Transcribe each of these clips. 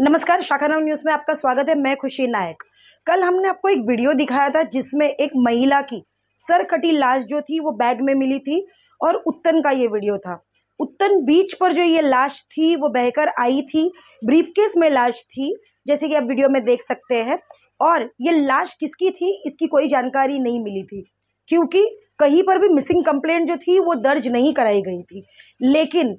नमस्कार शाखानव न्यूज़ में आपका स्वागत है मैं खुशी नायक कल हमने आपको एक वीडियो दिखाया था जिसमें एक महिला की सर कटी लाश जो थी वो बैग में मिली थी और उत्तन का ये वीडियो था उत्तन बीच पर जो ये लाश थी वो बहकर आई थी ब्रीफकेस में लाश थी जैसे कि आप वीडियो में देख सकते हैं और ये लाश किसकी थी इसकी कोई जानकारी नहीं मिली थी क्योंकि कहीं पर भी मिसिंग कंप्लेंट जो थी वो दर्ज नहीं कराई गई थी लेकिन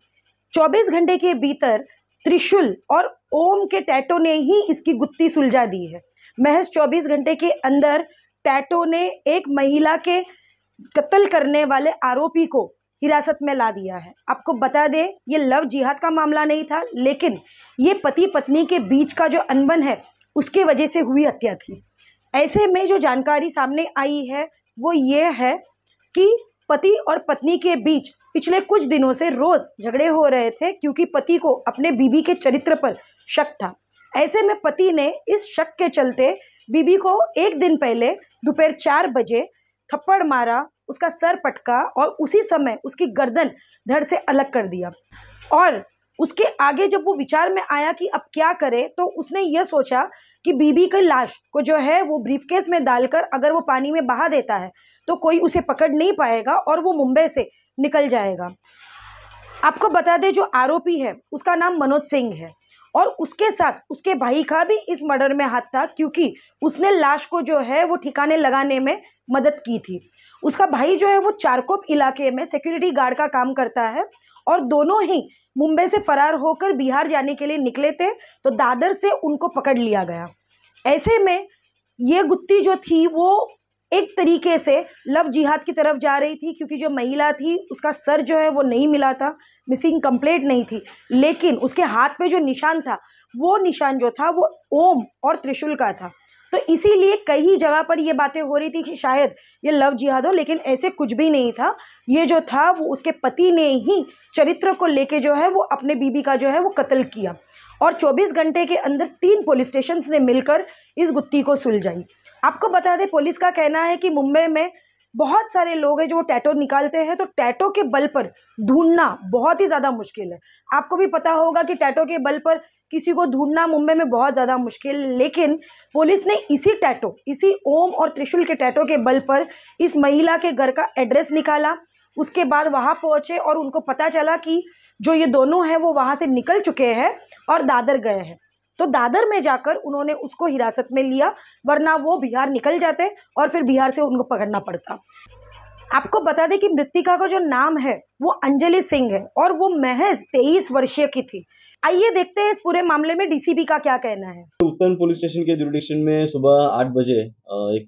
24 घंटे के भीतर त्रिशूल और ओम के टैटो ने ही इसकी गुत्ती सुलझा दी है महज 24 घंटे के अंदर टैटो ने एक महिला के कत्ल करने वाले आरोपी को हिरासत में ला दिया है आपको बता दें ये लव जिहाद का मामला नहीं था लेकिन ये पति पत्नी के बीच का जो अनबन है उसके वजह से हुई हत्या थी ऐसे में जो जानकारी सामने आई है वो ये है कि पति और पत्नी के बीच पिछले कुछ दिनों से रोज झगड़े हो रहे थे क्योंकि पति को अपने बीबी के चरित्र पर शक था ऐसे में पति ने इस शक के चलते बीबी को एक दिन पहले दोपहर चार बजे थप्पड़ मारा उसका सर पटका और उसी समय उसकी गर्दन धड़ से अलग कर दिया और उसके आगे जब वो विचार में आया कि अब क्या करे तो उसने यह सोचा कि बीबी की लाश को जो है वो ब्रीफकेस में डालकर अगर वो पानी में बहा देता है तो कोई उसे पकड़ नहीं पाएगा और वो मुंबई से निकल जाएगा आपको बता दें जो आरोपी है उसका नाम मनोज सिंह है और उसके साथ उसके भाई का भी इस मर्डर में हाथ था क्योंकि उसने लाश को जो है वो ठिकाने लगाने में मदद की थी उसका भाई जो है वो चारकोप इलाके में सिक्योरिटी गार्ड का काम करता है और दोनों ही मुंबई से फरार होकर बिहार जाने के लिए निकले थे तो दादर से उनको पकड़ लिया गया ऐसे में ये गुत्ती जो थी वो एक तरीके से लव जिहाद की तरफ जा रही थी क्योंकि जो महिला थी उसका सर जो है वो नहीं मिला था मिसिंग कंप्लेंट नहीं थी लेकिन उसके हाथ पे जो निशान था वो निशान जो था वो ओम और त्रिशूल का था तो इसीलिए कई जगह पर ये बातें हो रही थी कि शायद ये लव जिहाद हो लेकिन ऐसे कुछ भी नहीं था ये जो था वो उसके पति ने ही चरित्र को लेके जो है वो अपने बीबी का जो है वो कत्ल किया और 24 घंटे के अंदर तीन पुलिस स्टेशन ने मिलकर इस गुत्थी को सुलझाई आपको बता दें पुलिस का कहना है कि मुंबई में बहुत सारे लोग हैं जो वो टैटो निकालते हैं तो टैटो के बल पर ढूंढना बहुत ही ज़्यादा मुश्किल है आपको भी पता होगा कि टैटो के बल पर किसी को ढूंढना मुंबई में बहुत ज़्यादा मुश्किल लेकिन पुलिस ने इसी टैटो इसी ओम और त्रिशूल के टैटो के बल पर इस महिला के घर का एड्रेस निकाला उसके बाद वहाँ पहुँचे और उनको पता चला कि जो ये दोनों हैं वो वहाँ से निकल चुके हैं और दादर गए हैं तो दादर में जाकर उन्होंने उसको हिरासत में लिया वरना वो बिहार निकल जाते और फिर बिहार से उनको पकड़ना पड़ता आपको बता दें कि मृतिका का जो नाम है वो अंजलि सिंह है और वो महज तेईस वर्षीय की थी आइए देखते हैं इस पूरे मामले में डीसीबी का क्या कहना है उत्तर पुलिस स्टेशन के जुडिशन में सुबह आठ बजे एक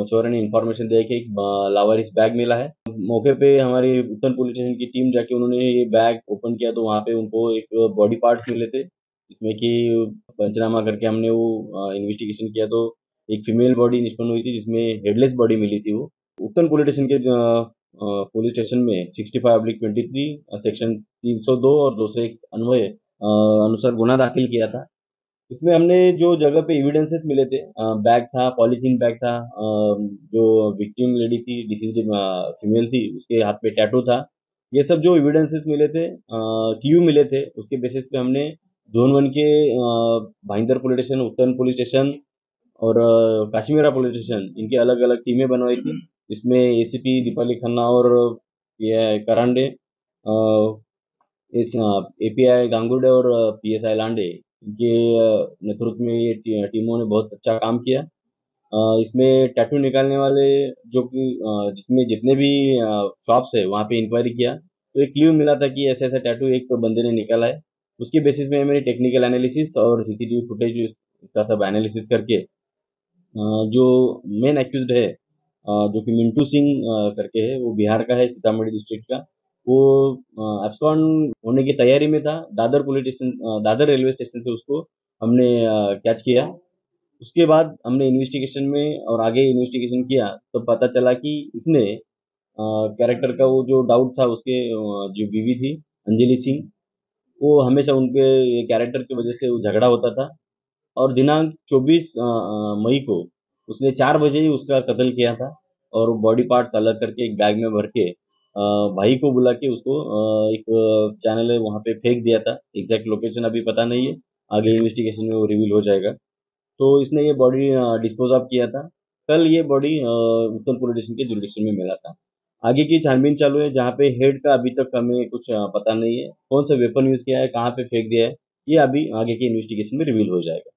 मछुआरे ने इन्फॉर्मेशन दिया कि एक लावारिस बैग मिला है मौके पे हमारी उत्तर पुलिस स्टेशन की टीम जाके उन्होंने ये बैग ओपन किया तो वहाँ पे उनको एक बॉडी पार्ट्स मिले थे जिसमें कि पंचनामा करके हमने वो इन्वेस्टिगेशन किया तो एक फीमेल बॉडी निष्पन्न हुई थी जिसमें हेडलेस बॉडी मिली थी वो उत्तन पुलिस स्टेशन के पुलिस स्टेशन में सिक्सटी फाइव अब्लिक ट्वेंटी थ्री सेक्शन तीन सौ दो और दूसरे एक अनुसार गुना दाखिल किया था इसमें हमने जो जगह पे इविडेंसेस मिले थे बैग था पॉलीथीन बैग था जो विक्टिम लेडी थी डिसीज फीमेल थी उसके हाथ पे टैटू था ये सब जो एविडेंसेस मिले थे क्यू मिले थे उसके बेसिस पे हमने जोन वन के भाईंदर पुलिस स्टेशन उत्तर पुलिस स्टेशन और काश्मीरा पुलिस स्टेशन इनके अलग अलग टीमें बनवाई थी इसमें ए दीपाली खन्ना और ये करांडे ए पी आई गांगुडे और पी एस आई लांडे इनके नेतृत्व में ये टीमों ने बहुत अच्छा काम किया इसमें टैटू निकालने वाले जो कि जिसमें जितने भी शॉप्स है वहाँ पे इंक्वायरी किया तो एक क्ल्यू मिला था कि ऐसा ऐसा टैटू एक बंदे ने निकाला है उसके बेसिस में मैंने टेक्निकल एनालिसिस और सीसीटीवी फुटेज का सब एनालिसिस करके जो मेन एक्यूज है जो कि मिंटू सिंह करके है वो बिहार का है सीतामढ़ी डिस्ट्रिक्ट का वो एप्सकॉन होने की तैयारी में था Dadar police station Dadar railway station से उसको हमने कैच किया उसके बाद हमने इन्वेस्टिगेशन में और आगे इन्वेस्टिगेशन किया तो पता चला कि इसने कैरेक्टर का वो जो डाउट था उसके जो बीवी थी अंजलि सिंह वो हमेशा उनके कैरेक्टर की वजह से वो झगड़ा होता था और दिनांक 24 मई को उसने चार बजे ही उसका कत्ल किया था और बॉडी पार्ट्स अलग करके एक बैग में भर के भाई को बुला के उसको एक चैनल है वहाँ पे फेंक दिया था एग्जैक्ट लोकेशन अभी पता नहीं है आगे इन्वेस्टिगेशन में वो रिवील हो जाएगा तो इसने ये बॉडी डिस्पोज ऑफ किया था कल ये बॉडी उत्तर पुलिस स्टेशन के जुडिक्शन में मिला था आगे की छानबीन चालू है जहाँ पे हेड का अभी तक हमें कुछ पता नहीं है कौन सा वेपन यूज़ किया है कहाँ पे फेंक दिया है ये अभी आगे की इन्वेस्टिगेशन में रिवील हो जाएगा